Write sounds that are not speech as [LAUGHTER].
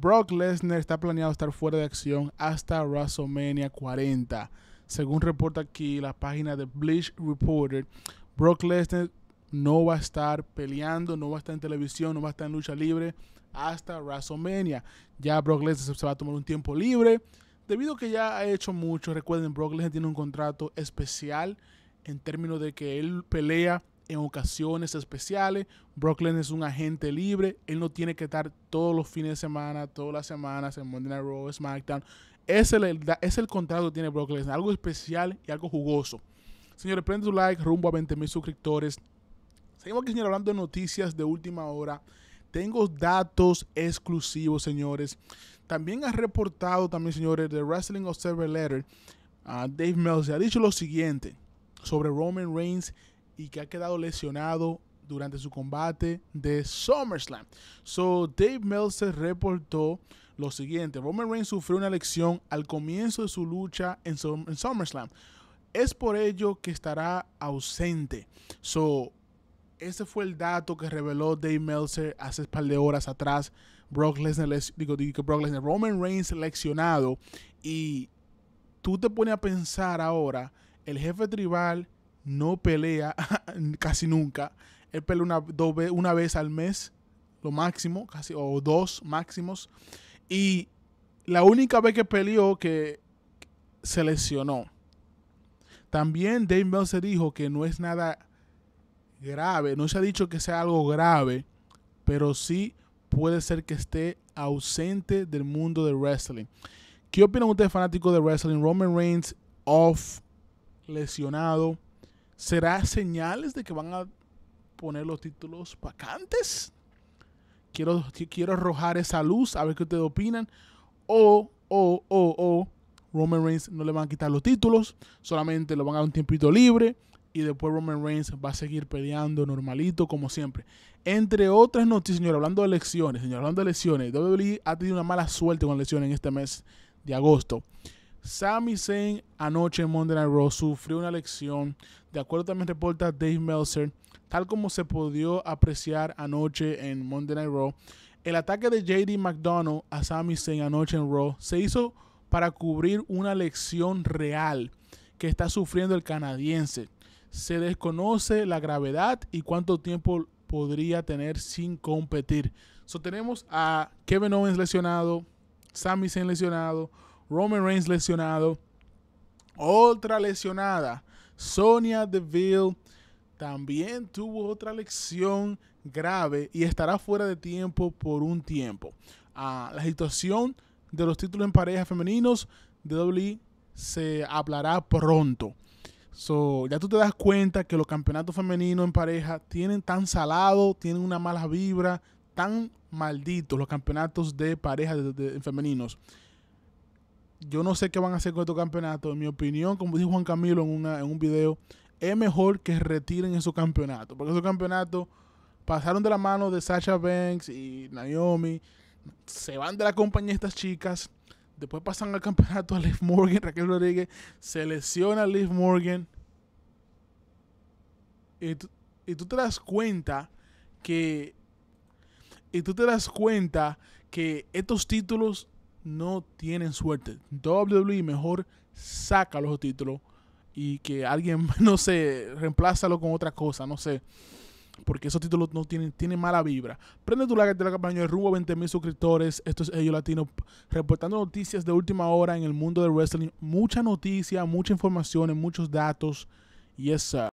Brock Lesnar está planeado estar fuera de acción hasta WrestleMania 40. Según reporta aquí la página de Bleach Reporter, Brock Lesnar no va a estar peleando, no va a estar en televisión, no va a estar en lucha libre hasta WrestleMania. Ya Brock Lesnar se va a tomar un tiempo libre. Debido a que ya ha hecho mucho, recuerden, Brock Lesnar tiene un contrato especial en términos de que él pelea en ocasiones especiales. Brooklyn es un agente libre. Él no tiene que estar todos los fines de semana, todas las semanas en Monday Night Raw, SmackDown. Es el, es el contrato que tiene Brooklyn. Algo especial y algo jugoso. Señores, prende su like rumbo a 20 mil suscriptores. Seguimos aquí, señores, hablando de noticias de última hora. Tengo datos exclusivos, señores. También ha reportado, también, señores, de Wrestling Observer Letter, a ah, Dave Meltzer, ha dicho lo siguiente sobre Roman Reigns y que ha quedado lesionado durante su combate de SummerSlam. So Dave Meltzer reportó lo siguiente: Roman Reigns sufrió una lesión al comienzo de su lucha en, SummerSlam. Es por ello que estará ausente. So ese fue el dato que reveló Dave Meltzer hace un par de horas atrás. Brock Lesnar, digo, digo, Brock Lesnar, Roman Reigns seleccionado. Y tú te pones a pensar ahora, el jefe tribal no pelea [LAUGHS] casi nunca. Él pelea una, una vez al mes, lo máximo, casi, o dos máximos. Y la única vez que peleó que se lesionó. También Dave Bell se dijo que no es nada grave, no se ha dicho que sea algo grave, pero sí puede ser que esté ausente del mundo de wrestling. ¿Qué opinan ustedes fanáticos de wrestling? Roman Reigns off, lesionado. ¿Será señales de que van a poner los títulos vacantes? Quiero, quiero arrojar esa luz, a ver qué ustedes opinan. O, o, o, o, Roman Reigns no le van a quitar los títulos, solamente lo van a dar un tiempito libre y después Roman Reigns va a seguir peleando normalito como siempre. Entre otras noticias, señor, hablando de elecciones, señor, hablando de elecciones, WWE ha tenido una mala suerte con elecciones en este mes de agosto. Sammy Zayn anoche en Monday Night Raw sufrió una lección, de acuerdo también reporta Dave Meltzer, tal como se pudo apreciar anoche en Monday Night Raw. El ataque de JD McDonald a Sami Zayn anoche en Raw se hizo para cubrir una lección real que está sufriendo el canadiense. Se desconoce la gravedad y cuánto tiempo podría tener sin competir. So, tenemos a Kevin Owens lesionado, Sami Zayn lesionado, Roman Reigns lesionado, otra lesionada, Sonia Deville también tuvo otra lesión grave y estará fuera de tiempo por un tiempo. Ah, la situación de los títulos en pareja femeninos de WWE se hablará pronto. So, ya tú te das cuenta que los campeonatos femeninos en pareja tienen tan salado, tienen una mala vibra, tan malditos los campeonatos de pareja femeninos yo no sé qué van a hacer con estos campeonatos. En mi opinión, como dijo Juan Camilo en, un video, es mejor que retiren esos campeonatos. Porque esos campeonatos pasaron de la mano de Sasha Banks y Naomi. Se van de la compañía estas chicas. Después pasan al campeonato a Liv Morgan, Raquel Rodríguez. Se lesiona a Liv Morgan. Y y tú te das cuenta que. Y tú te das cuenta que estos títulos no tienen suerte. WWE mejor saca los títulos y que alguien, [LAUGHS] no sé, reemplázalo con otra cosa, no sé. Porque esos títulos no tienen, tienen mala vibra. Prende tu like de la campaña de rumbo a mil suscriptores. Esto es ellos Latino, reportando noticias de última hora en el mundo del wrestling. Mucha noticia, mucha información, muchos datos. Y esa.